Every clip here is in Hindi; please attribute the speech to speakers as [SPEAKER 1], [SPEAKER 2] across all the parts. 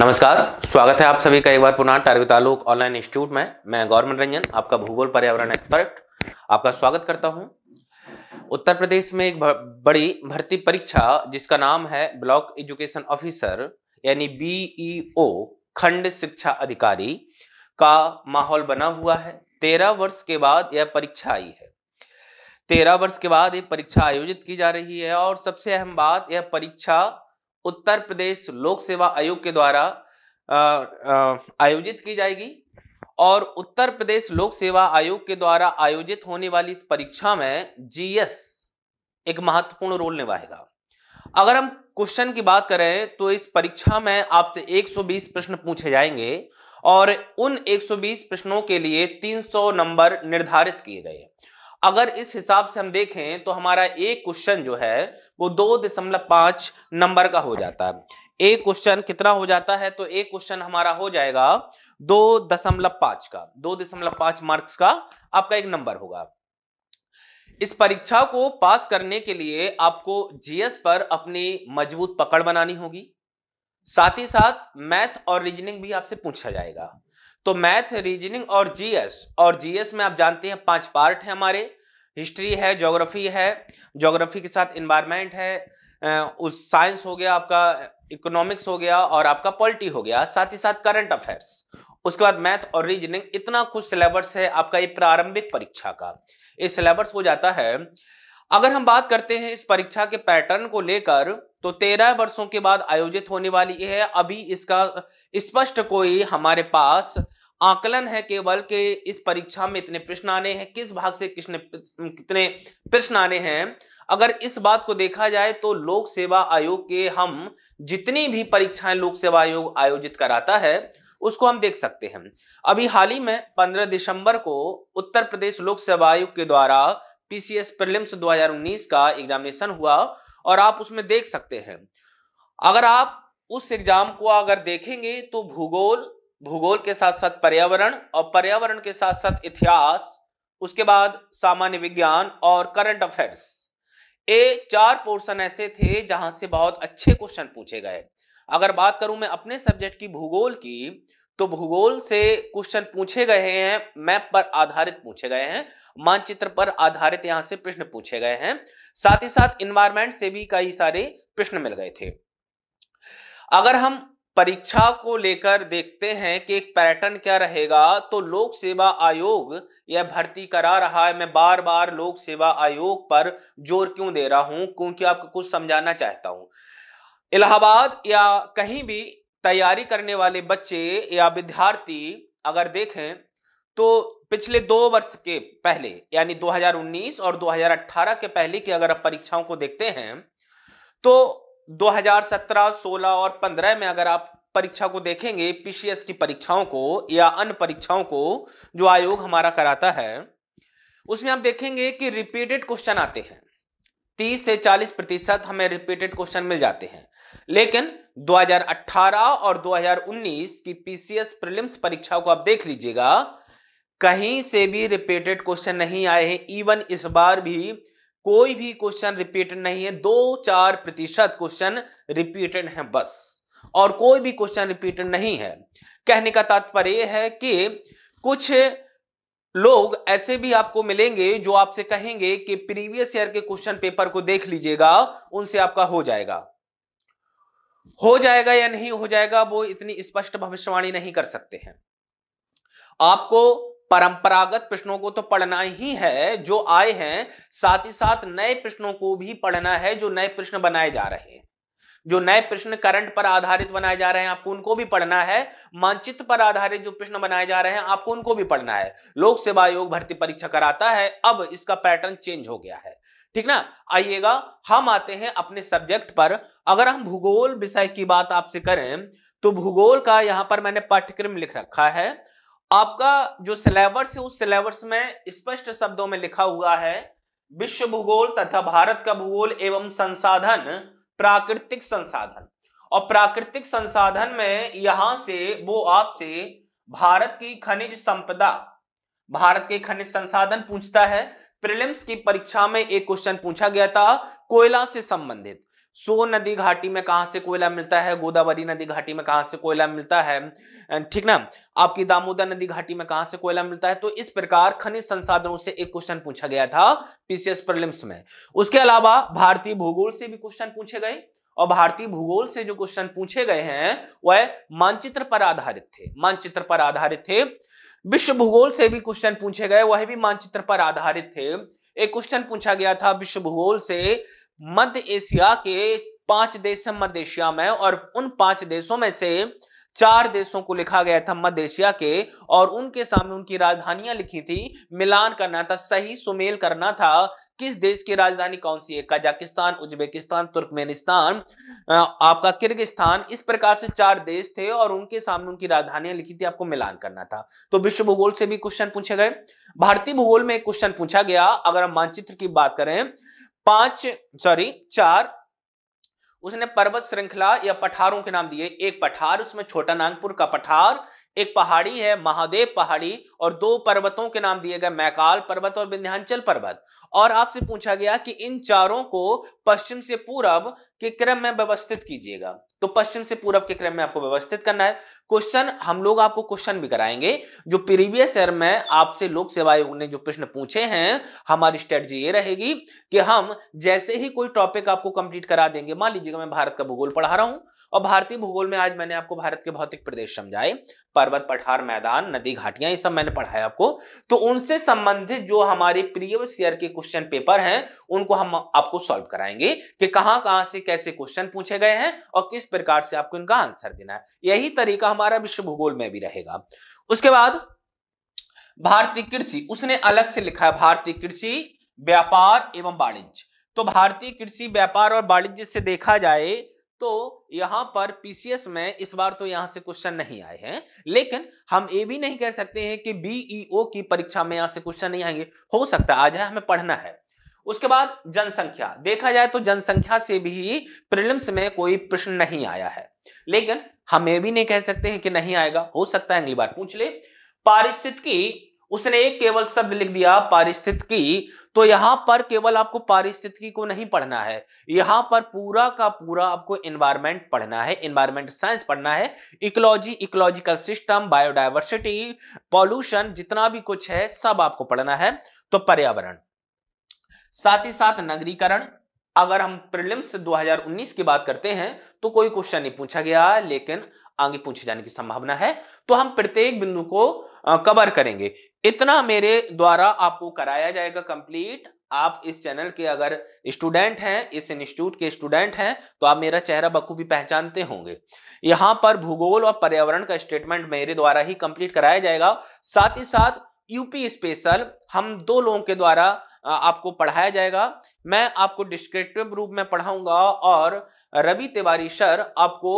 [SPEAKER 1] नमस्कार स्वागत है आप सभी का एक बार पुनः टारवी तालुक ऑनलाइन इंस्टीट्यूट में मैं गवर्नमेंट रंजन आपका भूगोल पर्यावरण एक्सपर्ट आपका स्वागत करता हूं उत्तर प्रदेश में एक बड़ी भर्ती परीक्षा जिसका नाम है ब्लॉक एजुकेशन ऑफिसर यानी बीईओ e खंड शिक्षा अधिकारी का माहौल बना हुआ है तेरह वर्ष के बाद यह परीक्षा आई है तेरह वर्ष के बाद ये परीक्षा आयोजित की जा रही है और सबसे अहम बात यह परीक्षा उत्तर प्रदेश लोक सेवा आयोग के द्वारा आयोजित की जाएगी और उत्तर प्रदेश लोक सेवा आयोग के द्वारा आयोजित होने वाली इस परीक्षा में जीएस एक महत्वपूर्ण रोल निभाएगा अगर हम क्वेश्चन की बात करें तो इस परीक्षा में आपसे 120 प्रश्न पूछे जाएंगे और उन 120 प्रश्नों के लिए 300 नंबर निर्धारित किए गए अगर इस हिसाब से हम देखें तो हमारा एक क्वेश्चन जो है वो दो दशमलव पांच नंबर का हो जाता है एक क्वेश्चन कितना हो जाता है तो एक क्वेश्चन हमारा हो जाएगा दो दशमलव पांच का दो दशमलव पांच मार्क्स का आपका एक नंबर होगा इस परीक्षा को पास करने के लिए आपको जीएस पर अपनी मजबूत पकड़ बनानी होगी साथ ही साथ मैथ और रीजनिंग भी आपसे पूछा जाएगा तो मैथ रीजनिंग और जीएस और जीएस में आप जानते हैं पांच पार्ट है हमारे हिस्ट्री है जोग्राफी है जोग्राफी के साथ इन्वायरमेंट है उस साइंस हो गया आपका इकोनॉमिक्स हो गया और आपका पॉलिटी हो गया साथ ही साथ करंट अफेयर्स उसके बाद मैथ और रीजनिंग इतना कुछ सिलेबस है आपका ये प्रारंभिक परीक्षा का ये सिलेबस हो जाता है अगर हम बात करते हैं इस परीक्षा के पैटर्न को लेकर तो तेरह वर्षों के बाद आयोजित होने वाली है अभी इसका स्पष्ट इस कोई हमारे पास आकलन है केवल के इस परीक्षा में इतने प्रश्न आने हैं किस भाग से किसने कितने प्रश्न आने हैं अगर इस बात को देखा जाए तो लोक सेवा आयोग के हम जितनी भी परीक्षाएं लोक सेवा आयोग आयोजित कराता है उसको हम देख सकते हैं अभी हाल ही में 15 दिसंबर को उत्तर प्रदेश लोक सेवा आयोग के द्वारा पीसीएस प्रिलिम्स 2019 का एग्जामिनेशन हुआ और आप उसमें देख सकते हैं अगर आप उस एग्जाम को अगर देखेंगे तो भूगोल भूगोल के साथ साथ पर्यावरण और पर्यावरण के साथ साथ इतिहास उसके बाद सामान्य विज्ञान और करंट अफेयर्स ये चार पोर्शन ऐसे थे जहां से बहुत अच्छे क्वेश्चन पूछे गए अगर बात करूं मैं अपने सब्जेक्ट की भूगोल की तो भूगोल से क्वेश्चन पूछे गए हैं मैप पर आधारित पूछे गए हैं मानचित्र पर आधारित यहां से प्रश्न पूछे गए हैं साथ ही साथ इन्वायरमेंट से भी कई सारे प्रश्न मिल गए थे अगर हम परीक्षा को लेकर देखते हैं कि एक पैटर्न क्या रहेगा तो लोक सेवा आयोग यह भर्ती करा रहा है मैं बार बार लोक सेवा आयोग पर जोर क्यों दे रहा हूं क्योंकि आपको कुछ समझाना चाहता हूं इलाहाबाद या कहीं भी तैयारी करने वाले बच्चे या विद्यार्थी अगर देखें तो पिछले दो वर्ष के पहले यानी 2019 और 2018 के पहले की अगर आप परीक्षाओं को देखते हैं तो 2017, 16 और 15 में अगर आप परीक्षा को देखेंगे पीसीएस की परीक्षाओं को या अन्य परीक्षाओं को जो आयोग हमारा कराता है उसमें आप देखेंगे कि रिपीटेड क्वेश्चन आते हैं तीस से चालीस प्रतिशत हमें रिपीटेड क्वेश्चन मिल जाते हैं लेकिन 2018 और 2019 की पीसीएस प्रीलिम्स परीक्षा को आप देख लीजिएगा कहीं से भी रिपीटेड क्वेश्चन नहीं आए हैं इवन इस बार भी कोई भी क्वेश्चन रिपीटेड नहीं है दो चार प्रतिशत क्वेश्चन रिपीटेड है बस और कोई भी क्वेश्चन रिपीटेड नहीं है कहने का तात्पर्य है कि कुछ लोग ऐसे भी आपको मिलेंगे जो आपसे कहेंगे कि प्रीवियस ईयर के क्वेश्चन पेपर को देख लीजिएगा उनसे आपका हो जाएगा हो जाएगा या नहीं हो जाएगा वो इतनी स्पष्ट भविष्यवाणी नहीं कर सकते हैं आपको परंपरागत प्रश्नों को तो पढ़ना ही है जो आए हैं साथ ही साथ नए प्रश्नों को भी पढ़ना है जो नए प्रश्न बनाए जा रहे हैं जो नए प्रश्न करंट पर आधारित बनाए जा रहे हैं आपको उनको भी पढ़ना है मानचित्र पर आधारित जो प्रश्न बनाए जा रहे हैं आपको उनको भी पढ़ना है लोक सेवा आयोग भर्ती परीक्षा कराता है अब इसका पैटर्न चेंज हो गया है ठीक ना आइएगा हम आते हैं अपने सब्जेक्ट पर अगर हम भूगोल विषय की बात आपसे करें तो भूगोल का यहां पर मैंने पाठ्यक्रम लिख रखा है आपका जो सिलेबस है उस सिलेबस में स्पष्ट शब्दों में लिखा हुआ है विश्व भूगोल तथा भारत का भूगोल एवं संसाधन प्राकृतिक संसाधन और प्राकृतिक संसाधन में यहां से वो आपसे भारत की खनिज संपदा भारत के खनिज संसाधन पूछता है प्रिलिम्स की परीक्षा में एक क्वेश्चन पूछा गया था कोयला से संबंधित सोन नदी घाटी में कहां से कोयला मिलता है गोदावरी नदी घाटी में कहां से कोयला मिलता है ठीक ना आपकी दामोदर नदी घाटी में कहां से कोयला मिलता है तो इस प्रकार खनिज संसाधनों से एक क्वेश्चन पूछा गया था पीसीएस प्रलिम्स में उसके अलावा भारतीय भूगोल से भी क्वेश्चन पूछे गए और भारतीय भूगोल से जो क्वेश्चन पूछे गए हैं वह मानचित्र पर आधारित थे मानचित्र पर आधारित थे विश्व भूगोल से भी क्वेश्चन पूछे गए वह भी मानचित्र पर आधारित थे एक क्वेश्चन पूछा गया था विश्व भूगोल से मध्य एशिया के पांच देश मध्य एशिया में और उन पांच देशों में से चार देशों को लिखा गया था मध्य एशिया के और उनके सामने उनकी राजधानियां लिखी थी मिलान करना था सही सुमेल करना था किस देश की राजधानी कौन सी है कजाकिस्तान उज्बेकिस्तान तुर्कमेनिस्तान आपका किर्गिस्तान इस प्रकार से चार देश थे और उनके सामने उनकी राजधानियां लिखी थी आपको मिलान करना था तो विश्व भूगोल से भी क्वेश्चन पूछे गए भारतीय भूगोल में एक क्वेश्चन पूछा गया अगर हम मानचित्र की बात करें पांच सॉरी चार उसने पर्वत श्रृंखला या पठारों के नाम दिए एक पठार उसमें छोटा नागपुर का पठार एक पहाड़ी है महादेव पहाड़ी और दो पर्वतों के नाम दिए गए मैकाल पर्वत और विंध्याचल पर्वत और आपसे पूछा गया कि इन चारों को पश्चिम से पूरब के क्रम में व्यवस्थित कीजिएगा तो पश्चिम से पूरब के क्रम में आपको व्यवस्थित करना है क्वेश्चन हम लोग आपको क्वेश्चन भी कराएंगे जो प्रीवियस ईयर में आपसे लोक सेवा आयोग ने जो प्रश्न पूछे हैं हमारी स्ट्रेटजी ये रहेगी कि हम जैसे ही कोई टॉपिक आपको कंप्लीट करा देंगे मान लीजिएगा मैं भारत का भूगोल पढ़ा रहा हूं और भारतीय भूगोल में आज मैंने आपको भारत के भौतिक प्रदेश समझाए पर्वत पठार मैदान नदी घाटियां ये सब मैंने पढ़ाया आपको तो उनसे संबंधित जो हमारे प्रीवियस ईयर के क्वेश्चन पेपर हैं उनको हम आपको सॉल्व कराएंगे कि कहां कहां से कैसे क्वेश्चन पूछे गए हैं और किस प्रकार से आपको इनका आंसर देना है यही तरीका हमारा विश्व भूगोल में भी रहेगा उसके बाद भारतीय कृषि उसने अलग से लिखा है भारतीय कृषि व्यापार एवं वाणिज्य तो भारतीय कृषि व्यापार और वाणिज्य से देखा जाए तो यहां पर पीसीएस में इस बार तो यहां से क्वेश्चन नहीं आए हैं लेकिन हम ये भी नहीं कह सकते हैं कि बीईओ e की परीक्षा में यहां से क्वेश्चन नहीं आएंगे हो सकता है आज है हमें पढ़ना है उसके बाद जनसंख्या देखा जाए तो जनसंख्या से भी प्रिलिम्स में कोई प्रश्न नहीं आया है लेकिन हम ये भी नहीं कह सकते हैं कि नहीं आएगा हो सकता है अगली बार पूछ ले पारिस्थितिकी उसने एक केवल शब्द लिख दिया पारिस्थितिकी तो यहां पर केवल आपको पारिस्थितिकी को नहीं पढ़ना है यहां पर पूरा का पूरा आपको इन्वायरमेंट पढ़ना है इन्वायरमेंट साइंस पढ़ना है ecology ecological system biodiversity pollution जितना भी कुछ है सब आपको पढ़ना है तो पर्यावरण साथ ही साथ नगरीकरण अगर हम प्रिलिम्स 2019 की बात करते हैं तो कोई क्वेश्चन नहीं पूछा गया लेकिन आगे पूछे जाने की संभावना है तो हम प्रत्येक बिंदु को कवर करेंगे इतना मेरे द्वारा आपको कराया जाएगा कंप्लीट आप इस चैनल के अगर स्टूडेंट हैं इस इंस्टीट्यूट के स्टूडेंट हैं तो आप मेरा चेहरा बखूबी पहचानते होंगे यहां पर भूगोल और पर्यावरण का स्टेटमेंट मेरे द्वारा ही कंप्लीट कराया जाएगा साथ ही साथ यूपी स्पेशल हम दो लोगों के द्वारा आपको पढ़ाया जाएगा मैं आपको डिस्क्रिप्टिव रूप में पढ़ाऊंगा और रवि तिवारी सर आपको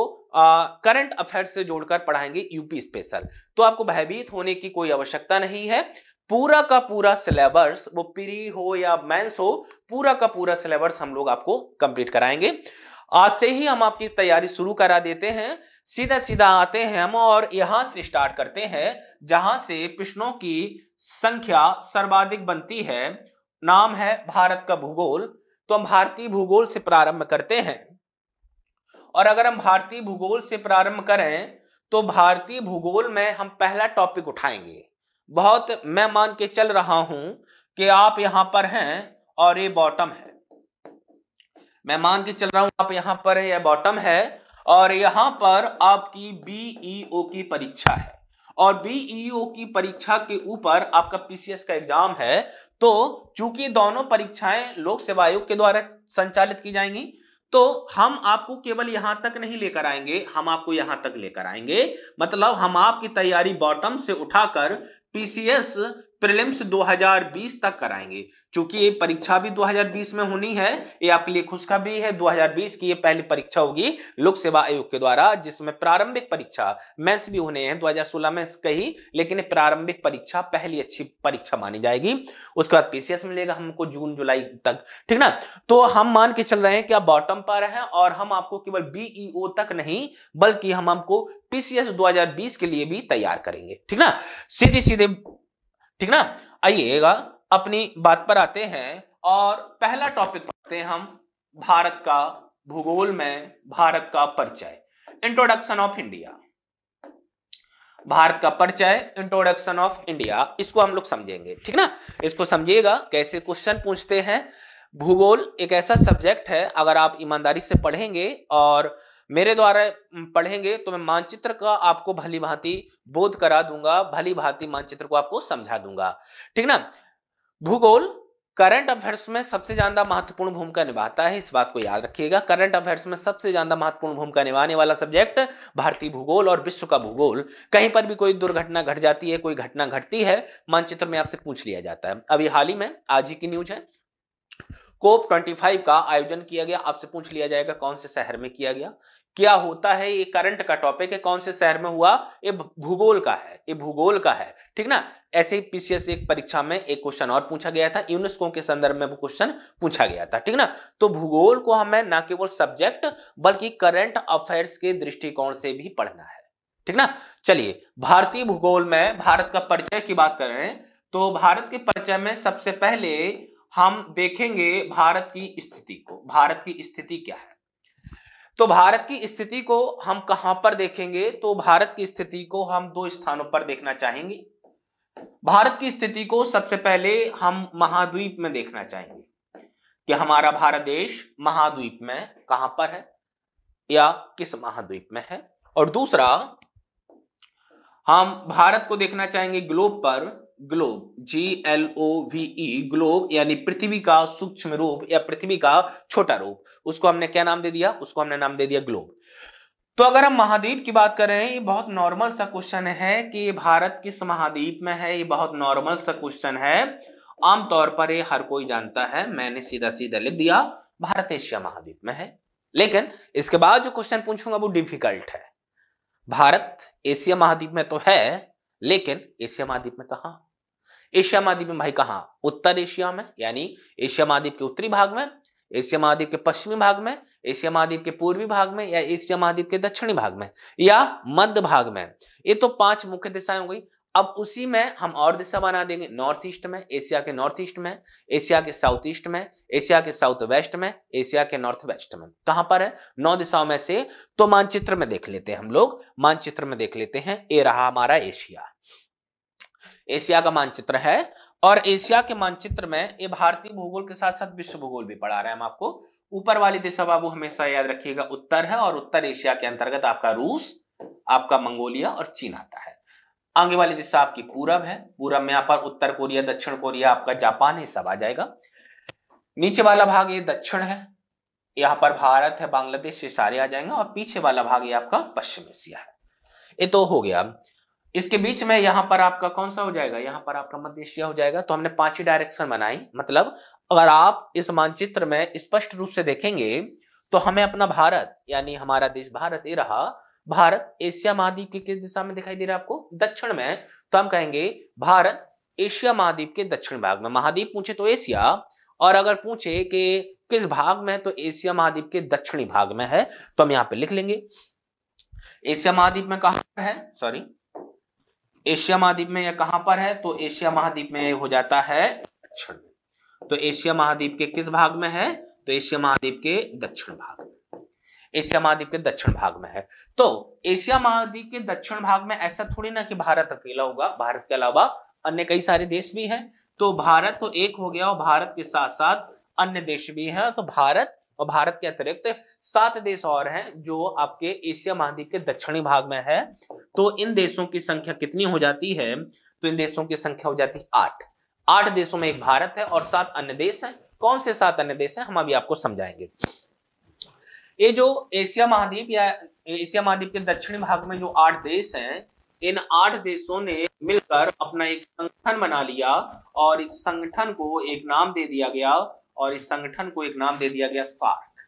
[SPEAKER 1] करंट अफेयर्स से जोड़कर पढ़ाएंगे यूपी स्पेशल तो आपको भयभीत होने की कोई आवश्यकता नहीं है पूरा का पूरा सिलेबस वो प्री हो या मेंस हो पूरा का पूरा सिलेबस हम लोग आपको कंप्लीट कराएंगे आज से ही हम आपकी तैयारी शुरू करा देते हैं सीधा सीधा आते हैं हम और यहां से स्टार्ट करते हैं जहां से प्रश्नों की संख्या सर्वाधिक बनती है नाम है भारत का भूगोल तो हम भारतीय भूगोल से प्रारंभ करते हैं और अगर हम भारतीय भूगोल से प्रारंभ करें तो भारतीय भूगोल में हम पहला टॉपिक उठाएंगे बहुत मैं मान के चल रहा हूं कि आप यहां पर हैं और ये बॉटम है मैं मान के चल रहा हूं आप यहां पर है यह बॉटम है और यहां पर आपकी बीईओ e की परीक्षा है और बीईओ e की परीक्षा के ऊपर आपका पीसीएस का एग्जाम है तो चूंकि दोनों परीक्षाएं लोक सेवा आयोग के द्वारा संचालित की जाएंगी तो हम आपको केवल यहां तक नहीं लेकर आएंगे हम आपको यहां तक लेकर आएंगे मतलब हम आपकी तैयारी बॉटम से उठाकर पीसीएस प्रिलिम्स 2020 तक कराएंगे क्योंकि ये परीक्षा भी 2020 में होनी है ये आपके लिए खुश का भी है 2020 की ये पहली परीक्षा होगी लोक सेवा आयोग के द्वारा जिसमें प्रारंभिक परीक्षा मेंस भी होने हैं 2016 में कही लेकिन प्रारंभिक परीक्षा पहली अच्छी परीक्षा मानी जाएगी उसके बाद पीसीएस मिलेगा हमको जून जुलाई तक ठीक ना तो हम मान के चल रहे हैं कि आप बॉटम पर हैं और हम आपको केवल बीईओ e तक नहीं बल्कि हम आपको पीसीएस दो के लिए भी तैयार करेंगे ठीक ना सीधे सीधे ठीक ना आइएगा अपनी बात पर आते हैं और पहला टॉपिक पढ़ते हैं हम भारत का भूगोल में भारत का परिचय इंट्रोडक्शन ऑफ इंडिया भारत का परिचय इंट्रोडक्शन ऑफ इंडिया इसको हम लोग समझेंगे ठीक ना इसको समझिएगा कैसे क्वेश्चन पूछते हैं भूगोल एक ऐसा सब्जेक्ट है अगर आप ईमानदारी से पढ़ेंगे और मेरे द्वारा पढ़ेंगे तो मैं मानचित्र का आपको भली भांति बोध करा दूंगा भली भांति मानचित्र को आपको समझा दूंगा ठीक ना भूगोल करंट अफेयर्स में सबसे ज्यादा महत्वपूर्ण भूमिका निभाता है इस बात को याद रखिएगा करंट अफेयर्स में सबसे ज्यादा महत्वपूर्ण भूमिका निभाने वाला सब्जेक्ट भारतीय भूगोल और विश्व का भूगोल कहीं पर भी कोई दुर्घटना घट जाती है कोई घटना घटती है मानचित्र में आपसे पूछ लिया जाता है अभी हाल ही में आज ही की न्यूज है कोप 25 का आयोजन किया गया आपसे पूछ लिया जाएगा कौन से शहर में किया गया क्या होता है ये करंट का टॉपिक है कौन से शहर में हुआ ये भूगोल का है ये भूगोल का है ठीक ना ऐसे ही पीसीएस एक परीक्षा में एक क्वेश्चन और पूछा गया था यूनेस्को के संदर्भ में वो क्वेश्चन पूछा गया था ठीक ना तो भूगोल को हमें ना केवल सब्जेक्ट बल्कि करंट अफेयर्स के दृष्टिकोण से भी पढ़ना है ठीक ना चलिए भारतीय भूगोल में भारत का परिचय की बात करें तो भारत के परिचय में सबसे पहले हम देखेंगे भारत की स्थिति को भारत की स्थिति क्या है तो भारत की स्थिति को हम कहां पर देखेंगे तो भारत की स्थिति को हम दो स्थानों पर देखना चाहेंगे भारत की स्थिति को सबसे पहले हम महाद्वीप में देखना चाहेंगे कि हमारा भारत देश महाद्वीप में कहां पर है या किस महाद्वीप में है और दूसरा हम भारत को देखना चाहेंगे ग्लोब पर globe G L O V E globe यानी पृथ्वी का सूक्ष्म रूप या पृथ्वी का छोटा रूप उसको हमने क्या नाम दे दिया उसको हमने नाम दे दिया ग्लोब तो अगर हम महाद्वीप की बात करें ये बहुत नॉर्मल सा क्वेश्चन है कि भारत किस महाद्वीप में है ये बहुत नॉर्मल सा क्वेश्चन है आमतौर पर ये हर कोई जानता है मैंने सीधा सीधा लिख दिया भारत एशिया महाद्वीप में है लेकिन इसके बाद जो क्वेश्चन पूछूंगा वो डिफिकल्ट है भारत एशिया महाद्वीप में तो है लेकिन एशिया महाद्वीप में कहा एशिया महाद्वीप में भाई कहा उत्तर एशिया में यानी एशिया महाद्वीप के उत्तरी भाग में एशिया महाद्वीप के पश्चिमी भाग में एशिया महाद्वीप के पूर्वी भाग में या एशिया महाद्वीप के दक्षिणी भाग में या मध्य भाग में ये तो पांच मुख्य दिशाएं हो गई अब उसी में हम और दिशा बना देंगे नॉर्थ ईस्ट में एशिया के नॉर्थ ईस्ट में एशिया के साउथ ईस्ट में एशिया के साउथ वेस्ट में एशिया के नॉर्थ वेस्ट में कहां पर है नौ दिशाओं में से तो मानचित्र में देख लेते हैं हम लोग मानचित्र में देख लेते हैं ये रहा हमारा एशिया एशिया का मानचित्र है और एशिया के मानचित्र में ये भारतीय भूगोल के साथ साथ विश्व भूगोल भी पढ़ा रहे हैं हम आपको ऊपर वाली दिशा बाबू हमेशा याद रखिएगा उत्तर है और उत्तर एशिया के अंतर्गत आपका रूस आपका मंगोलिया और चीन आता है आगे वाली दिशा आपकी पूरब है पूरब में यहाँ पर उत्तर कोरिया दक्षिण कोरिया आपका जापान ये सब आ जाएगा नीचे वाला भाग ये दक्षिण है यहाँ पर भारत है बांग्लादेश ये सारे आ जाएंगे और पीछे वाला भाग ये आपका पश्चिम एशिया है ये तो हो गया इसके बीच में यहां पर आपका कौन सा हो जाएगा यहां पर आपका मध्य एशिया हो जाएगा तो हमने पांच ही डायरेक्शन बनाई मतलब अगर आप इस मानचित्र में स्पष्ट रूप से देखेंगे तो हमें अपना भारत यानी हमारा देश भारत ये रहा भारत एशिया महाद्वीप के किस दिशा में दिखाई दे रहा है आपको दक्षिण में तो हम कहेंगे भारत एशिया महाद्वीप के दक्षिण भाग में महाद्वीप पूछे तो एशिया और अगर पूछे कि किस भाग में तो एशिया महाद्वीप के दक्षिणी भाग में है तो हम यहाँ पे लिख लेंगे एशिया महाद्वीप में कहा है सॉरी एशिया महाद्वीप में यह कहां पर है तो एशिया महाद्वीप में हो जाता है दक्षिण तो एशिया महाद्वीप के किस भाग में है तो एशिया महाद्वीप के दक्षिण भाग में एशिया महाद्वीप के दक्षिण भाग में है तो एशिया महाद्वीप के दक्षिण भाग में ऐसा थोड़ी ना कि भारत अकेला होगा भारत के अलावा अन्य कई सारे देश भी हैं तो भारत तो एक हो गया और भारत के साथ साथ अन्य देश भी हैं तो भारत और भारत के अतिरिक्त सात देश और हैं जो आपके एशिया महाद्वीप के दक्षिणी भाग में है तो इन देशों की संख्या कितनी हो जाती है तो इन देशों की संख्या हो जाती है आठ आठ देशों में एक भारत है और सात अन्य देश हैं कौन से सात अन्य देश हैं हम अभी आपको समझाएंगे ये जो एशिया महाद्वीप या एशिया महाद्वीप के दक्षिणी भाग में जो आठ देश हैं इन आठ देशों ने मिलकर अपना एक संगठन बना लिया और इस संगठन को एक नाम दे दिया गया और इस संगठन को एक नाम दे दिया गया सार्क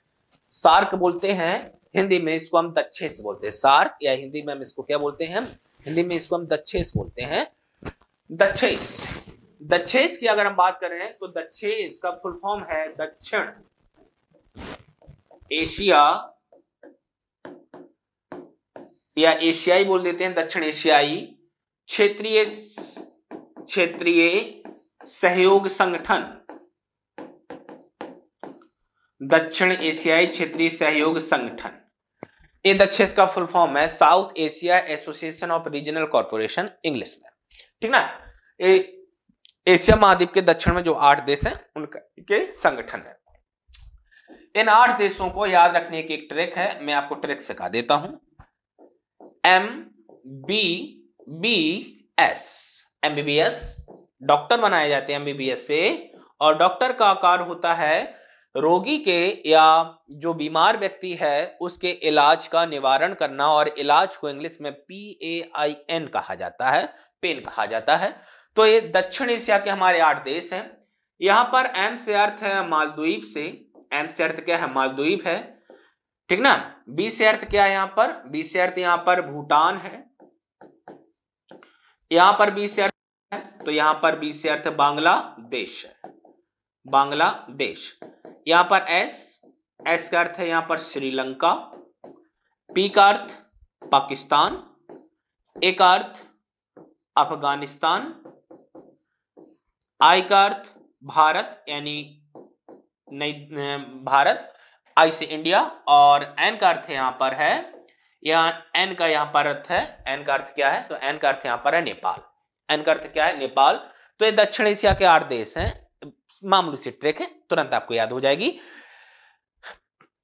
[SPEAKER 1] सार्क बोलते हैं हिंदी में इसको हम दक्षे से बोलते हैं सार्क या हिंदी में हम इसको क्या बोलते हैं हिंदी में इसको हम दक्षे से बोलते हैं दक्षेस दक्षेस की अगर हम बात करें तो दक्षेस का फुल फॉर्म है दक्षिण एशिया या एशियाई बोल देते हैं दक्षिण एशियाई क्षेत्रीय क्षेत्रीय सहयोग संगठन दक्षिण एशियाई क्षेत्रीय सहयोग संगठन ये दक्षिण का फुल फॉर्म है South Asia Association of Regional Corporation English में ठीक ना ये एशिया महाद्वीप के दक्षिण में जो आठ देश हैं उनका के संगठन है इन आठ देशों को याद रखने की एक ट्रिक है मैं आपको ट्रिक सिखा देता हूं M B B S MBBS doctor बनाए जाते हैं एमबीबीएस से और डॉक्टर का आकार होता है रोगी के या जो बीमार व्यक्ति है उसके इलाज का निवारण करना और इलाज को इंग्लिश में पी ए आई एन कहा जाता है पेन कहा जाता है तो ये दक्षिण एशिया के हमारे आठ देश हैं यहाँ पर एम से अर्थ है मालद्वीप से एम से अर्थ क्या है मालद्वीप है ठीक ना बी से अर्थ क्या है यहाँ पर बी से अर्थ यहाँ पर भूटान है यहाँ पर बी से अर्थ है तो यहाँ पर बी से अर्थ बांग्लादेश है बांग्लादेश यहां पर एस एस का अर्थ है यहां पर श्रीलंका पी का अर्थ पाकिस्तान ए का अर्थ अफगानिस्तान आई का अर्थ भारत यानी नई भारत आई से इंडिया और एन का अर्थ यहां पर है यहाँ एन का यहां पर अर्थ है एन का अर्थ क्या है तो एन का अर्थ यहां पर है नेपाल एन का अर्थ क्या है नेपाल तो ये दक्षिण एशिया के आठ देश हैं मामूली सी ट्रेक है तुरंत आपको याद हो जाएगी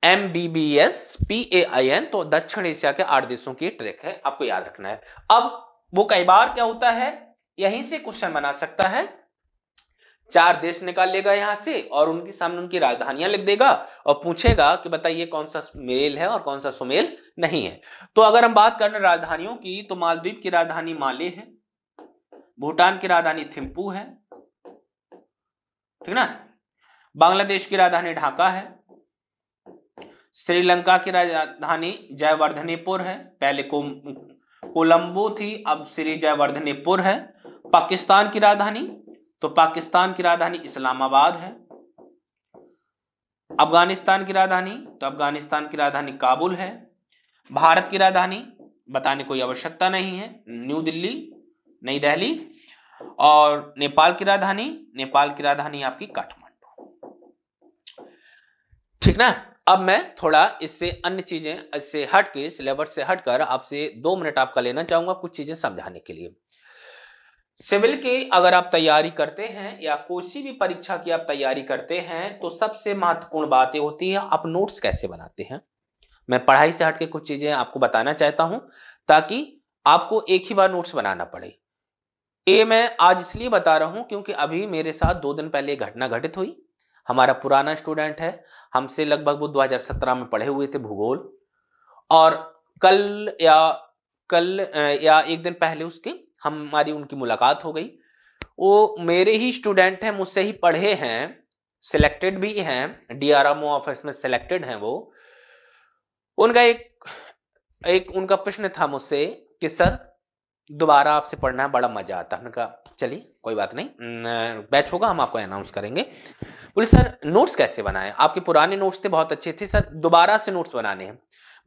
[SPEAKER 1] M B B S P A I N तो दक्षिण एशिया के आठ देशों की ट्रेक है आपको याद रखना है अब वो कई बार क्या होता है यहीं से क्वेश्चन बना सकता है चार देश निकाल लेगा यहां से और उनके सामने उनकी राजधानियां लिख देगा और पूछेगा कि बताइए कौन सा मेल है और कौन सा सुमेल नहीं है तो अगर हम बात करें राजधानियों की तो मालदीव की राजधानी माले है भूटान की राजधानी थिम्पू है ठीक ना बांग्लादेश की राजधानी ढाका है श्रीलंका की राजधानी जयवर्धनीपुर है पहले कोलंबो थी अब श्री जयवर्धनीपुर है पाकिस्तान की राजधानी तो पाकिस्तान की राजधानी इस्लामाबाद है अफगानिस्तान की राजधानी तो अफगानिस्तान की राजधानी काबुल है भारत की राजधानी बताने कोई आवश्यकता नहीं है न्यू दिल्ली नई दिल्ली और नेपाल की राजधानी नेपाल की राजधानी आपकी काठमांडू ठीक ना अब मैं थोड़ा इससे अन्य चीजें इससे हट के सिलेबस से हटकर आपसे दो मिनट आपका लेना चाहूंगा कुछ चीजें समझाने के लिए सिविल की अगर आप तैयारी करते हैं या कोई भी परीक्षा की आप तैयारी करते हैं तो सबसे महत्वपूर्ण बातें होती है आप नोट्स कैसे बनाते हैं मैं पढ़ाई से हट के कुछ चीजें आपको बताना चाहता हूं ताकि आपको एक ही बार नोट्स बनाना पड़े ये मैं आज इसलिए बता रहा हूं क्योंकि अभी मेरे साथ दो दिन पहले घटना घटित हुई हमारा पुराना स्टूडेंट है हमसे लगभग वो 2017 में पढ़े हुए थे भूगोल और कल या कल या एक दिन पहले उसके हमारी उनकी मुलाकात हो गई वो मेरे ही स्टूडेंट हैं मुझसे ही पढ़े हैं सिलेक्टेड भी हैं डीआरएमओ ऑफिस में सिलेक्टेड हैं वो उनका एक एक उनका प्रश्न था मुझसे कि सर दोबारा आपसे पढ़ना है बड़ा मजा आता हमने कहा चलिए कोई बात नहीं बैच होगा हम आपको अनाउंस करेंगे बोले सर नोट्स कैसे बनाए आपके पुराने नोट्स थे बहुत अच्छे थे सर दोबारा से नोट्स बनाने हैं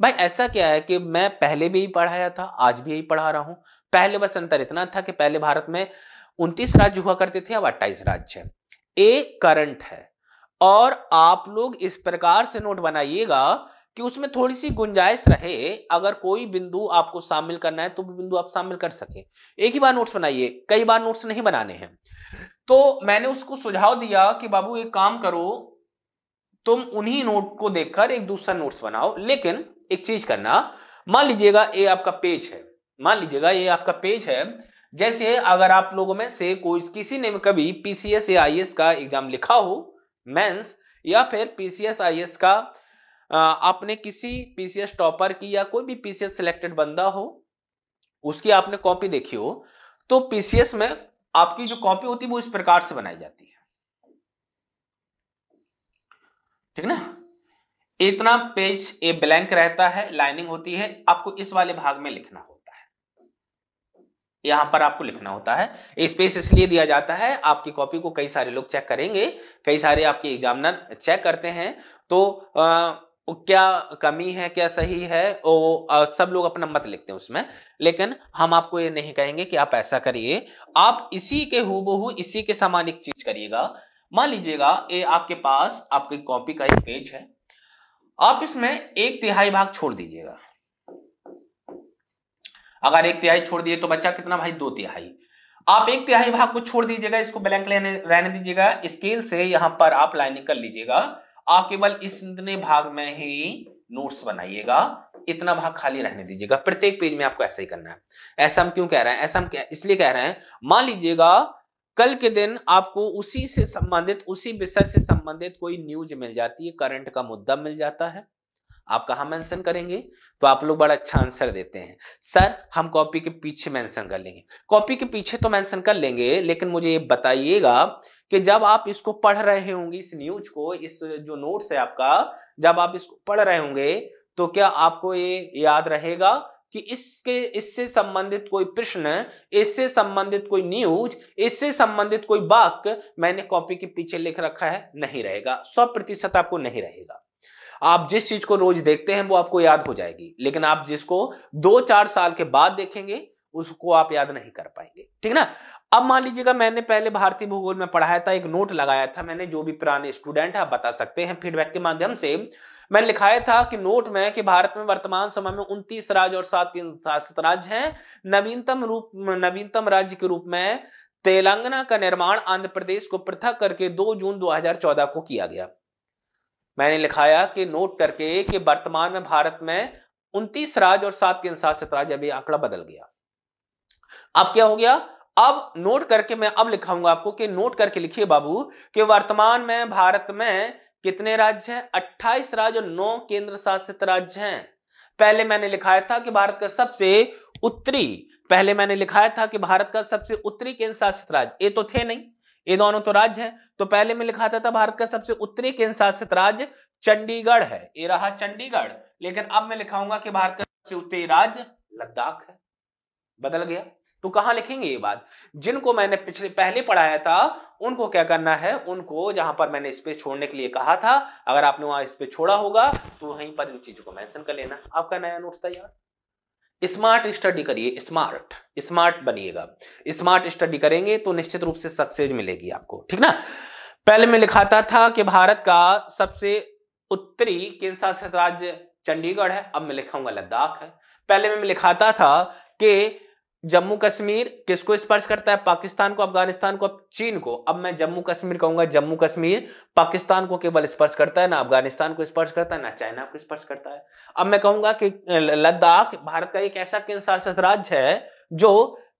[SPEAKER 1] भाई ऐसा क्या है कि मैं पहले भी यही पढ़ाया था आज भी यही पढ़ा रहा हूँ पहले बस अंतर इतना था कि पहले भारत में उनतीस राज्य हुआ करते थे अब अट्ठाईस राज्य है ए करंट है और आप लोग इस प्रकार से नोट बनाइएगा कि उसमें थोड़ी सी गुंजाइश रहे अगर कोई बिंदु आपको शामिल करना है तो भी बिंदु आप शामिल कर सकें एक ही बार नोट्स बनाइए कई बार नोट्स नहीं बनाने हैं तो मैंने उसको सुझाव दिया कि बाबू एक काम करो तुम उन्हीं नोट को देखकर एक दूसरा नोट्स बनाओ लेकिन एक चीज करना मान लीजिएगा ये आपका पेज है मान लीजिएगा ये आपका पेज है जैसे अगर आप लोगों में से कोई किसी ने कभी पीसीएस या आई का एग्जाम लिखा हो मेन्स या फिर पीसीएस आई का आपने किसी पीसीएस टॉपर की या कोई भी पीसीएस सिलेक्टेड बंदा हो उसकी आपने कॉपी देखी हो तो पीसीएस में आपकी जो कॉपी होती है वो इस प्रकार से बनाई जाती है ठीक ना इतना पेज ए ब्लैंक रहता है लाइनिंग होती है आपको इस वाले भाग में लिखना होता है यहां पर आपको लिखना होता है स्पेस इसलिए दिया जाता है आपकी कॉपी को कई सारे लोग चेक करेंगे कई सारे आपके एग्जामिनर चेक करते हैं तो आ, क्या कमी है क्या सही है वो सब लोग अपना मत लिखते हैं उसमें लेकिन हम आपको ये नहीं कहेंगे कि आप ऐसा करिए आप इसी के हूबहू इसी के समान एक चीज करिएगा मान लीजिएगा ये आपके पास आपकी कॉपी का एक पेज है आप इसमें एक तिहाई भाग छोड़ दीजिएगा अगर एक तिहाई छोड़ दिए तो बच्चा कितना भाई दो तिहाई आप एक तिहाई भाग को छोड़ दीजिएगा इसको ब्लैंक लेने रहने दीजिएगा स्केल से यहां पर आप लाइनिंग कर लीजिएगा आप केवल इतने भाग में ही नोट्स बनाइएगा इतना भाग खाली रहने दीजिएगा प्रत्येक पेज में आपको ऐसा ही करना है ऐसा हम क्यों कह रहे हैं ऐसा हम इसलिए कह रहे हैं मान लीजिएगा कल के दिन आपको उसी से संबंधित उसी विषय से संबंधित कोई न्यूज मिल जाती है करंट का मुद्दा मिल जाता है आप कहा मेंशन करेंगे तो आप लोग बड़ा अच्छा आंसर देते हैं सर हम कॉपी के पीछे मेंशन कर लेंगे कॉपी के पीछे तो मेंशन कर लेंगे लेकिन मुझे ये बताइएगा कि जब आप इसको पढ़ रहे होंगे इस न्यूज को इस जो नोट्स है आपका जब आप इसको पढ़ रहे होंगे तो क्या आपको ये याद रहेगा कि इसके इससे संबंधित कोई प्रश्न इससे संबंधित कोई न्यूज इससे संबंधित कोई वाक्य मैंने कॉपी के पीछे लिख रखा है नहीं रहेगा सौ प्रतिशत आपको नहीं रहेगा आप जिस चीज को रोज देखते हैं वो आपको याद हो जाएगी लेकिन आप जिसको दो चार साल के बाद देखेंगे उसको आप याद नहीं कर पाएंगे ठीक ना अब मान लीजिएगा मैंने पहले भारतीय भूगोल में पढ़ाया था एक नोट लगाया था मैंने जो भी पुराने स्टूडेंट है आप बता सकते हैं फीडबैक के माध्यम से मैंने लिखाया था कि नोट में कि भारत में वर्तमान समय में उनतीस राज्य और सात शासित राज्य हैं नवीनतम रूप नवीनतम राज्य के रूप में तेलंगाना का निर्माण आंध्र प्रदेश को पृथक करके 2 जून 2014 को किया गया मैंने लिखाया कि नोट करके कि वर्तमान में भारत में उनतीस राज्य और सात केंद्र शासित राज्य अभी आंकड़ा बदल गया अब क्या हो गया अब नोट करके मैं अब लिखाऊंगा आपको कि नोट करके लिखिए बाबू कि वर्तमान में भारत में कितने राज्य हैं अट्ठाईस राज्य और नौ केंद्र शासित राज्य हैं पहले मैंने लिखाया था कि भारत का सबसे उत्तरी पहले मैंने लिखाया था कि भारत का सबसे उत्तरी केंद्र शासित राज्य ये तो थे नहीं ये दोनों तो राज्य हैं तो पहले में लिखा था भारत का सबसे उत्तरी केंद्र शासित राज्य चंडीगढ़ है ये रहा चंडीगढ़ लेकिन अब मैं लिखाऊंगा कि भारत का सबसे उत्तरी राज्य लद्दाख है बदल गया तो कहां लिखेंगे ये बात जिनको मैंने पिछले पहले पढ़ाया था उनको क्या करना है उनको जहां पर मैंने स्पेस छोड़ने के लिए कहा था अगर आपने वहां स्पेस छोड़ा होगा तो वहीं पर इन चीजों को मेंशन कर लेना आपका नया नोट तैयार स्मार्ट स्टडी करिए स्मार्ट स्मार्ट बनिएगा स्मार्ट स्टडी करेंगे तो निश्चित रूप से सक्सेस मिलेगी आपको ठीक ना पहले मैं लिखाता था कि भारत का सबसे उत्तरी केंद्र शासित राज्य चंडीगढ़ है अब मैं लिखाऊंगा लद्दाख है पहले मैं लिखाता था कि जम्मू कश्मीर किसको स्पर्श करता है पाकिस्तान को अफगानिस्तान को चीन को अब मैं जम्मू कश्मीर कहूंगा जम्मू कश्मीर पाकिस्तान को केवल स्पर्श करता है ना अफगानिस्तान को स्पर्श करता है ना चाइना को स्पर्श करता है अब मैं कहूंगा कि लद्दाख भारत का एक ऐसा केंद्र शासित राज्य है जो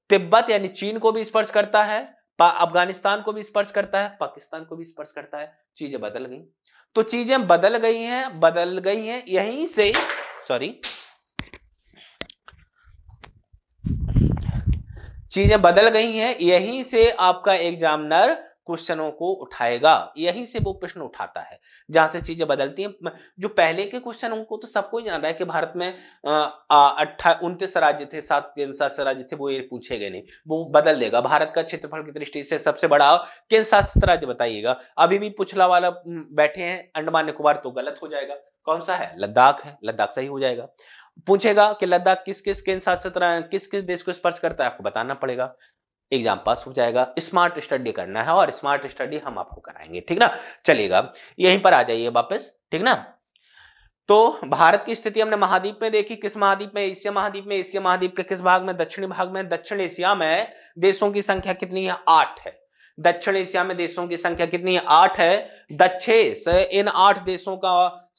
[SPEAKER 1] तिब्बत यानी चीन को भी स्पर्श करता है अफगानिस्तान को भी स्पर्श करता है पाकिस्तान को भी स्पर्श करता है चीजें बदल गई तो चीजें बदल गई हैं बदल गई हैं यहीं से सॉरी चीजें बदल गई हैं यहीं से आपका एग्जामिनर क्वेश्चनों को उठाएगा यहीं से वो प्रश्न उठाता है जहां से चीजें बदलती हैं जो पहले के क्वेश्चन उनको तो सबको जान रहा है कि भारत में अट्ठा उनतीस राज्य थे सात केंद्र शासित राज्य थे वो ये पूछे गए नहीं वो बदल देगा भारत का क्षेत्रफल की दृष्टि से सबसे बड़ा केंद्र शासित राज्य बताइएगा अभी भी पुछला वाला बैठे हैं अंडमान निकोबार तो गलत हो जाएगा कौन सा है लद्दाख है लद्दाख सही हो जाएगा पूछेगा कि लद्दाख किस किस के साथ साथ किस किस देश को स्पर्श करता है आपको बताना पड़ेगा एग्जाम पास हो जाएगा स्मार्ट स्टडी करना है और स्मार्ट स्टडी हम आपको कराएंगे ठीक ना चलेगा यहीं पर आ जाइए वापस ठीक ना तो भारत की स्थिति हमने महाद्वीप में देखी किस महाद्वीप में एशिया महाद्वीप में एशिया महाद्वीप के किस भाग में दक्षिणी भाग में दक्षिण एशिया में देशों की संख्या कितनी है आठ है दक्षिण एशिया में देशों की संख्या कितनी है आठ है दक्षेस इन आठ देशों का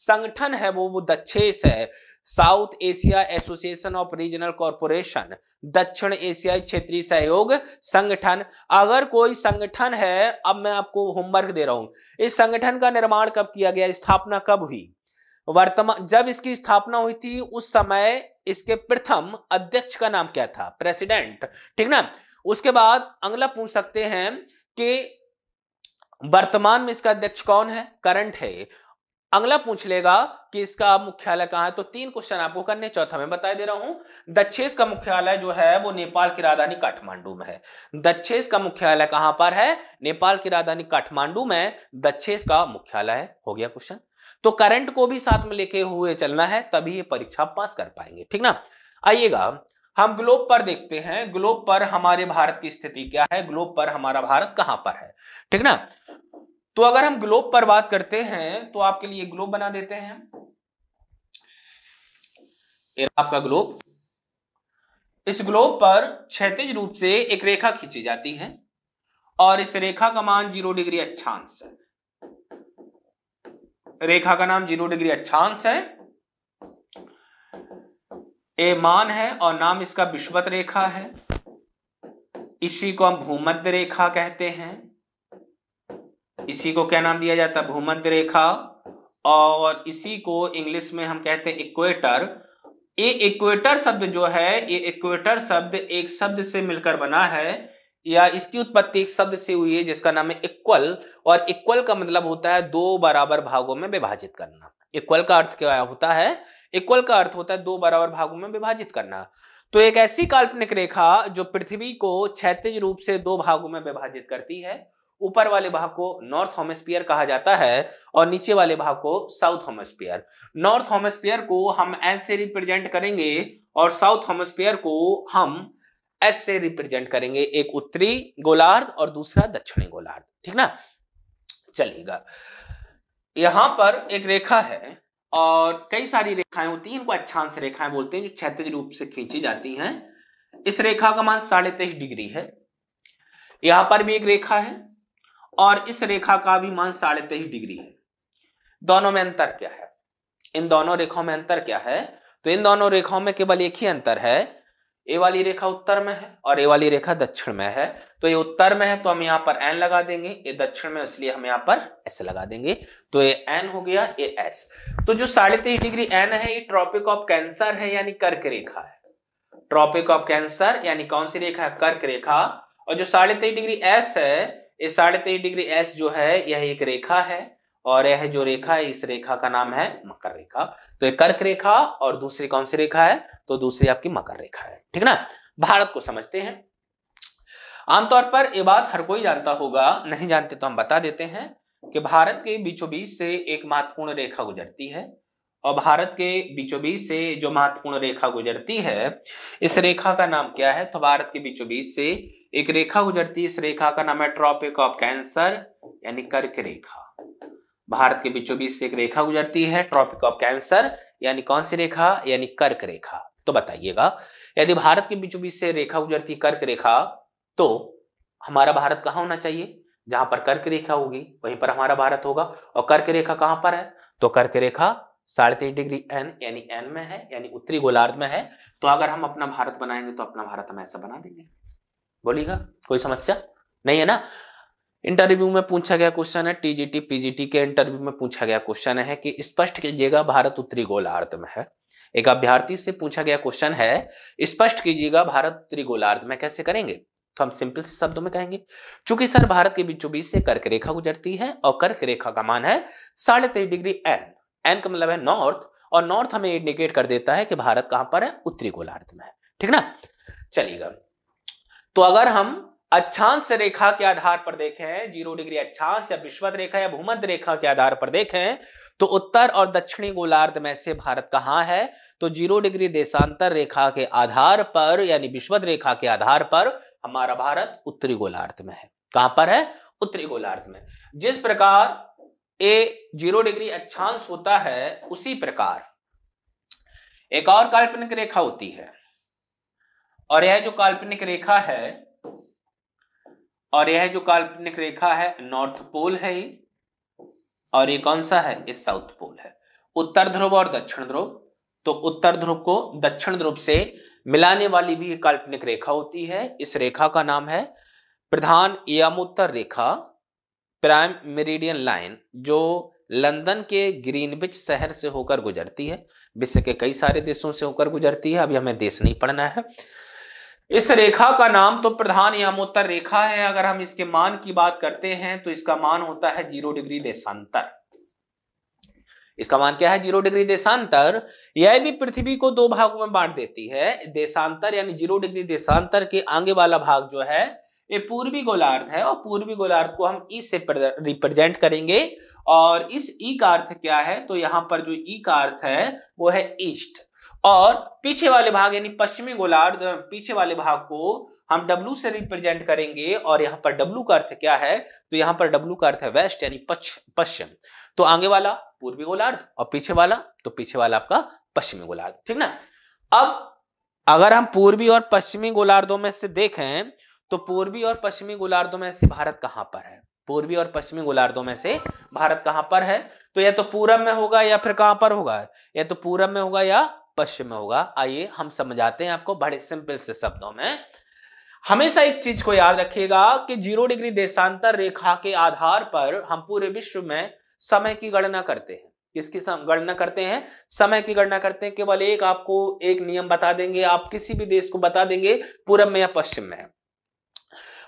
[SPEAKER 1] संगठन है वो वो दक्षेस है South Asia Association of Regional Corporation दक्षिण एशियाई क्षेत्रीय सहयोग संगठन अगर कोई संगठन है अब मैं आपको होमवर्क दे रहा हूं इस संगठन का निर्माण कब किया गया स्थापना कब हुई वर्तमान जब इसकी स्थापना हुई थी उस समय इसके प्रथम अध्यक्ष का नाम क्या था प्रेसिडेंट ठीक ना उसके बाद अगला पूछ सकते हैं कि वर्तमान में इसका अध्यक्ष कौन है करंट है अगला पूछ लेगा कि इसका मुख्यालय कहाँ है तो तीन क्वेश्चन आपको करने चौथा में बता दे रहा हूं दक्षेस का मुख्यालय जो है वो नेपाल की राजधानी काठमांडू में है दक्षेस का मुख्यालय कहां पर है नेपाल की राजधानी काठमांडू में दक्षेस का मुख्यालय है हो गया क्वेश्चन तो करंट को भी साथ में लेके हुए चलना है तभी ये परीक्षा पास कर पाएंगे ठीक ना आइएगा हम ग्लोब पर देखते हैं ग्लोब पर हमारे भारत की स्थिति क्या है ग्लोब पर हमारा भारत कहां पर है ठीक ना तो अगर हम ग्लोब पर बात करते हैं तो आपके लिए ग्लोब बना देते हैं आपका ग्लोब इस ग्लोब पर क्षेत्र रूप से एक रेखा खींची जाती है और इस रेखा का मान जीरो डिग्री अच्छांश है रेखा का नाम जीरो डिग्री अच्छांश है ए मान है और नाम इसका विश्वत रेखा है इसी को हम भूमध्य रेखा कहते हैं इसी को क्या नाम दिया जाता है भूमध्य रेखा और इसी को इंग्लिश में हम कहते हैं इक्वेटर ये इक्वेटर शब्द जो है ये इक्वेटर शब्द एक शब्द से मिलकर बना है या इसकी उत्पत्ति एक शब्द से हुई है जिसका नाम है इक्वल और इक्वल का मतलब होता है दो बराबर भागों में विभाजित करना इक्वल का अर्थ क्या होता है इक्वल का अर्थ होता है दो बराबर भागों में विभाजित करना तो एक ऐसी काल्पनिक रेखा जो पृथ्वी को क्षैतिज रूप से दो भागों में विभाजित करती है ऊपर वाले भाग को नॉर्थ होमस्पियर कहा जाता है और नीचे वाले भाग को साउथ होमस्पियर नॉर्थ होमस्पियर को हम एस से रिप्रेजेंट करेंगे और साउथ होमस्पियर को हम एस से रिप्रेजेंट करेंगे एक उत्तरी गोलार्ध और दूसरा दक्षिणी गोलार्ध ठीक ना चलिएगा यहां पर एक रेखा है और कई सारी रेखाएं होती हैं इनको अच्छांश रेखाएं बोलते हैं जो क्षेत्र रूप से खींची जाती हैं इस रेखा का मान साढ़े तेईस डिग्री है यहां पर भी एक रेखा है और इस रेखा का भी मान साढ़े तेईस डिग्री है दोनों में अंतर क्या है इन दोनों रेखाओं में अंतर क्या है तो इन दोनों रेखाओं में केवल एक ही अंतर है ए वाली रेखा उत्तर में है और ए वाली रेखा दक्षिण में है तो ये उत्तर में है तो हम यहाँ पर एन लगा देंगे ये दक्षिण में इसलिए हम यहाँ पर एस लगा देंगे तो ये एन हो गया ये एस तो जो साढ़े तेईस डिग्री एन है ये ट्रॉपिक ऑफ कैंसर है यानी कर्क रेखा है ट्रॉपिक ऑफ कैंसर यानी कौन सी रेखा है कर्क रेखा और जो साढ़े तेईस डिग्री एस है इस साढ़े तेईस डिग्री एस जो है यह एक रेखा है और यह जो रेखा है इस रेखा का नाम है मकर रेखा तो एक कर्क रेखा और दूसरी कौन सी रेखा है तो दूसरी आपकी मकर रेखा है ठीक ना भारत को समझते हैं आमतौर पर यह बात हर कोई जानता होगा नहीं जानते तो हम बता देते हैं कि भारत के बीचों बीच से एक महत्वपूर्ण रेखा गुजरती है और भारत के बीचों बीच से जो महत्वपूर्ण रेखा गुजरती है इस रेखा का नाम क्या है तो भारत के बीचों बीच से एक रेखा गुजरती है इस रेखा का नाम है ट्रॉपिक ऑफ कैंसर यानी कर्क रेखा भारत के बीचों बीच से एक रेखा गुजरती है ट्रॉपिक ऑफ कैंसर यानी कौन सी रेखा यानी कर्क रेखा तो बताइएगा यदि भारत के बीचों बीच से रेखा गुजरती कर्क रेखा तो हमारा भारत कहाँ होना चाहिए जहां पर कर्क रेखा होगी वहीं पर हमारा भारत होगा और कर्क रेखा कहां पर है तो कर्क रेखा साढ़े तेईस डिग्री एन यानी एन में है यानी उत्तरी गोलार्ध में है तो अगर हम अपना भारत बनाएंगे तो अपना भारत हम ऐसा बना देंगे बोलिएगा कोई समस्या नहीं है ना इंटरव्यू में पूछा गया क्वेश्चन है टीजीटी पीजीटी के इंटरव्यू में पूछा गया क्वेश्चन है कि स्पष्ट कीजिएगा भारत उत्तरी गोलार्ध में है एक अभ्यर्थी से पूछा गया क्वेश्चन है स्पष्ट कीजिएगा भारत उत्तरी गोलार्ध में कैसे करेंगे तो हम सिंपल से शब्दों में कहेंगे चूंकि सर भारत के बीचों बीच से कर्क रेखा गुजरती है और कर्क रेखा का मान है साढ़े तेईस डिग्री एन एन का मतलब है नॉर्थ और नॉर्थ हमें इंडिकेट कर देता है कि भारत कहां पर है उत्तरी गोलार्ध में है ठीक ना चलिएगा तो अगर हम अच्छांश रेखा के आधार पर देखें जीरो डिग्री अच्छांश या विश्वत रेखा या भूमध्य रेखा के आधार पर देखें तो उत्तर और दक्षिणी गोलार्ध में से भारत कहाँ है तो जीरो डिग्री देशांतर रेखा के आधार पर यानी विश्वत रेखा के आधार पर हमारा भारत उत्तरी गोलार्ध में है कहां पर है उत्तरी गोलार्ध में जिस प्रकार ए जीरो डिग्री अक्षांश होता है उसी प्रकार एक और काल्पनिक रेखा होती है और यह जो काल्पनिक रेखा है और यह जो काल्पनिक रेखा है नॉर्थ पोल है और ये कौन सा है इस साउथ पोल है उत्तर ध्रुव और दक्षिण ध्रुव तो उत्तर ध्रुव को दक्षिण ध्रुव से मिलाने वाली भी काल्पनिक रेखा होती है इस रेखा का नाम है प्रधान यमोत्तर रेखा प्राइम मेरिडियन लाइन जो लंदन के ग्रीनविच शहर से होकर गुजरती है विश्व के कई सारे देशों से होकर गुजरती है अभी हमें देश नहीं पढ़ना है इस रेखा का नाम तो प्रधान यामोत्तर रेखा है अगर हम इसके मान की बात करते हैं तो इसका मान होता है जीरो डिग्री देशांतर इसका मान क्या है जीरो डिग्री देशांतर यह भी पृथ्वी को दो भागों में बांट देती है देशांतर यानी जीरो डिग्री देशांतर के आगे वाला भाग जो है ये पूर्वी गोलार्ध है और पूर्वी गोलार्ध को हम ई e से रिप्रेजेंट करेंगे और इस ई e का अर्थ क्या है तो यहाँ पर जो ई e का अर्थ है वो है ईस्ट और पीछे वाले भाग यानी पश्चिमी गोलार्ध पीछे वाले भाग को हम W से रिप्रेजेंट करेंगे और यहां पर W का अर्थ क्या है तो यहां पर W का अर्थ है वेस्ट यानी पश्चिम तो आगे वाला पूर्वी गोलार्ध और पीछे वाला तो पीछे वाला आपका पश्चिमी गोलार्ध ठीक ना अब अगर हम पूर्वी और पश्चिमी गोलार्धों में से देखें तो पूर्वी और पश्चिमी गोलार्धों में से भारत कहां पर है पूर्वी और पश्चिमी गोलार्धों में से भारत कहां पर है तो यह तो पूरब में होगा या फिर कहां पर होगा या तो पूरब में होगा या पश्चिम में होगा आइए हम समझाते हैं आपको बड़े सिंपल से शब्दों में हमेशा एक चीज को याद रखिएगा कि जीरो डिग्री देशांतर रेखा के आधार पर हम पूरे विश्व में समय की गणना करते हैं किसकी गणना करते हैं समय की गणना करते हैं केवल एक आपको एक नियम बता देंगे आप किसी भी देश को बता देंगे पूरब में या पश्चिम में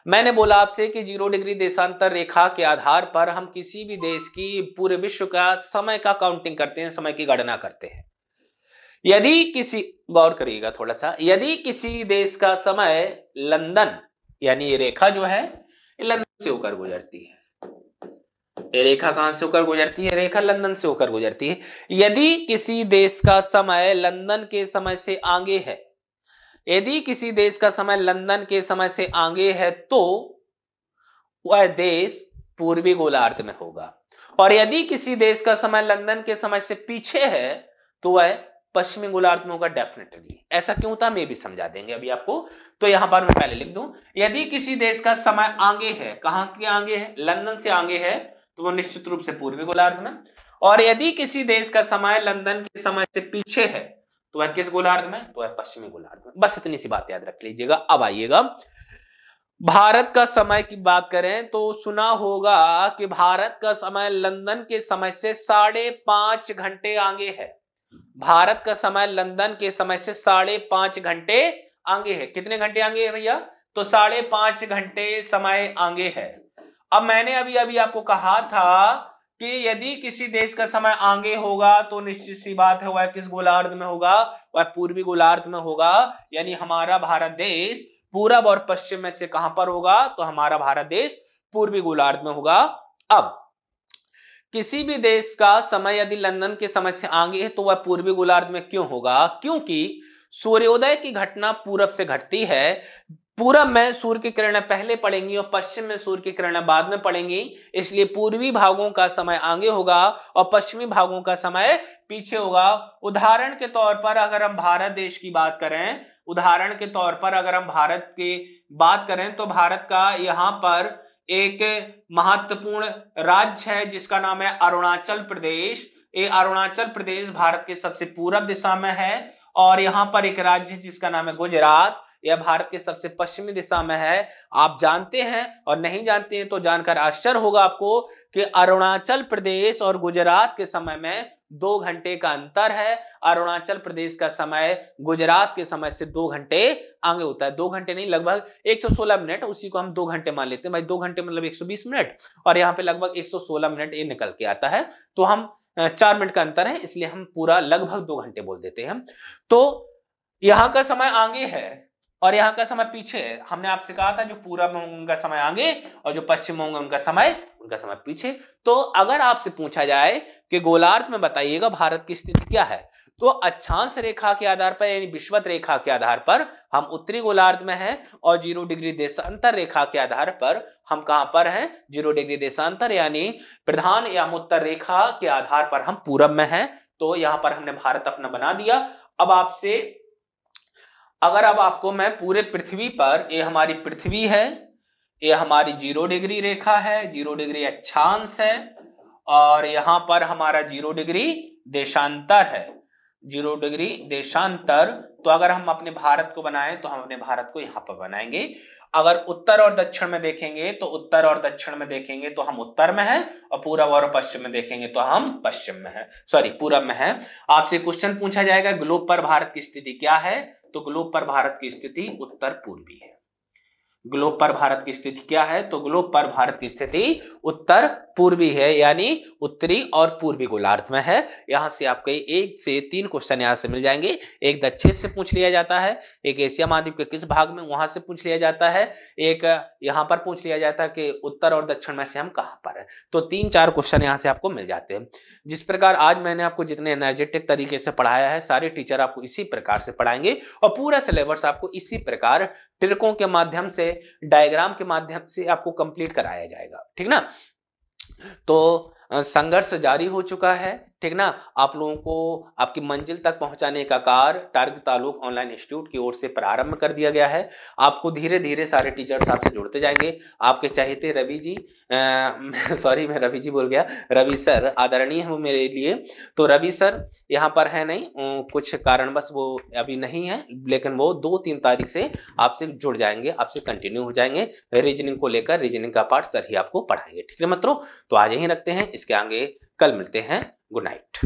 [SPEAKER 1] मैंने बोला आपसे कि जीरो डिग्री देशांतर रेखा के आधार पर हम किसी भी देश की पूरे विश्व का समय का काउंटिंग करते हैं समय की गणना करते हैं यदि किसी गौर करिएगा थोड़ा सा यदि किसी देश का समय लंदन यानी ये रेखा जो है लंदन से होकर गुजरती है ये रेखा कहां से होकर गुजरती है रेखा लंदन से होकर गुजरती है यदि किसी देश का समय लंदन के समय से आगे है यदि किसी देश का समय लंदन के समय से आगे है तो वह देश पूर्वी गोलार्ध में होगा और यदि किसी देश का समय लंदन के समय से पीछे है तो वह पश्चिमी गोलार्ध में होगा डेफिनेटली ऐसा क्यों था मैं भी समझा देंगे अभी आपको तो यहां पर मैं पहले लिख दूं यदि किसी देश का समय आगे है कहां के आगे है लंदन से आगे है तो वो निश्चित रूप से पूर्वी गोलार्ध में और यदि किसी देश का समय लंदन के समय से पीछे है तो वह किस गोलार्ध में तो वह पश्चिमी गोलार्ध में बस इतनी सी बात याद रख लीजिएगा अब आइएगा भारत का समय की बात करें तो सुना होगा कि भारत का समय लंदन के समय से साढ़े पांच घंटे आगे है भारत का समय लंदन के समय से साढ़े पांच घंटे आगे है कितने घंटे आगे है भैया तो साढ़े पांच घंटे समय आगे है अब मैंने अभी अभी आपको कहा था कि यदि किसी देश का समय आगे होगा तो निश्चित सी बात है वह किस गोलार्ध में होगा वह पूर्वी गोलार्ध में होगा यानी हमारा भारत देश पूरब और पश्चिम में से कहां पर होगा तो हमारा भारत देश पूर्वी गोलार्ध में होगा अब किसी भी देश का समय यदि लंदन के समय से आगे है तो वह पूर्वी गोलार्ध में क्यों होगा क्योंकि सूर्योदय की घटना पूरब से घटती है पूरब में सूर्य की किरणें पहले पड़ेंगी और पश्चिम में सूर्य की किरणें बाद में पड़ेंगी इसलिए पूर्वी भागों का समय आगे होगा और पश्चिमी भागों का समय पीछे होगा उदाहरण के तौर पर अगर हम भारत देश की बात करें उदाहरण के तौर पर अगर हम भारत की बात करें तो भारत का यहाँ पर एक महत्वपूर्ण राज्य है जिसका नाम है अरुणाचल प्रदेश ये अरुणाचल प्रदेश भारत के सबसे पूरब दिशा में है और यहाँ पर एक राज्य जिसका नाम है गुजरात यह भारत के सबसे पश्चिमी दिशा में है आप जानते हैं और नहीं जानते हैं तो जानकर आश्चर्य होगा आपको कि अरुणाचल प्रदेश और गुजरात के समय में दो घंटे का अंतर है अरुणाचल प्रदेश का समय गुजरात के समय से दो घंटे आगे होता है दो घंटे नहीं लगभग 116 मिनट उसी को हम दो घंटे मान लेते हैं भाई दो घंटे मतलब 120 मिनट और यहाँ पे लगभग 116 मिनट ये निकल के आता है तो हम चार मिनट का अंतर है इसलिए हम पूरा लगभग दो घंटे बोल देते हैं तो यहाँ का समय आगे है और यहाँ का समय पीछे है हमने आपसे कहा था जो पूरा में होंगे उनका समय आगे और जो पश्चिम होंगे उनका समय उनका समय पीछे तो अगर आपसे पूछा जाए कि गोलार्थ में बताइएगा भारत की स्थिति क्या है तो अक्षांश रेखा के आधार पर यानी विश्वत रेखा के आधार पर हम उत्तरी गोलार्ध में हैं और जीरो डिग्री देशांतर रेखा के आधार पर हम कहां पर हैं जीरो डिग्री देशांतर यानी प्रधान या उत्तर रेखा के आधार पर हम पूरब में हैं तो यहां पर हमने भारत अपना बना दिया अब आपसे अगर अब आपको मैं पूरे पृथ्वी पर ये हमारी पृथ्वी है ये हमारी जीरो डिग्री रेखा है जीरो डिग्री अक्षांश है और यहाँ पर हमारा जीरो डिग्री देशांतर है जीरो डिग्री देशांतर तो अगर हम अपने भारत को बनाएं तो हम अपने भारत को यहाँ पर बनाएंगे अगर उत्तर और दक्षिण में देखेंगे तो उत्तर और दक्षिण में देखेंगे तो हम उत्तर में हैं और पूरब और पश्चिम में देखेंगे तो हम पश्चिम में हैं सॉरी पूरब में हैं आपसे क्वेश्चन पूछा जाएगा ग्लोब पर भारत की स्थिति क्या है तो ग्लोब पर भारत की स्थिति उत्तर पूर्वी है ग्लोब पर भारत की स्थिति क्या है तो ग्लोब पर भारत की स्थिति उत्तर पूर्वी है यानी उत्तरी और पूर्वी गोलार्ध में है यहां से आपके एक से तीन क्वेश्चन यहां से मिल जाएंगे एक दक्षिण से पूछ लिया जाता है एक एशिया महाद्वीप के किस भाग में वहां से पूछ लिया जाता है एक यहां पर पूछ लिया जाता है कि उत्तर और दक्षिण में से हम कहां पर है तो तीन चार क्वेश्चन यहां से आपको मिल जाते हैं जिस प्रकार आज मैंने आपको जितने एनर्जेटिक तरीके से पढ़ाया है सारे टीचर आपको इसी प्रकार से पढ़ाएंगे और पूरा सिलेबस आपको इसी प्रकार ट्रिकों के माध्यम से डायग्राम के माध्यम से आपको कंप्लीट कराया जाएगा ठीक ना तो संघर्ष जारी हो चुका है ठीक ना आप लोगों को आपकी मंजिल तक पहुंचाने का कार टार्ग तालुक ऑनलाइन इंस्टीट्यूट की ओर से प्रारंभ कर दिया गया है आपको धीरे धीरे सारे टीचर्स आपसे जुड़ते जाएंगे आपके चाहते रवि जी सॉरी मैं रवि जी बोल गया रवि सर आदरणीय हूँ मेरे लिए तो रवि सर यहाँ पर है नहीं कुछ कारणवश वो अभी नहीं है लेकिन वो दो तीन तारीख से आपसे जुड़ जाएंगे आपसे कंटिन्यू हो जाएंगे रीजनिंग को लेकर रीजनिंग का पार्ट सर ही आपको पढ़ाएंगे ठीक है मित्रों तो आज यहीं रखते हैं इसके आगे कल मिलते हैं good night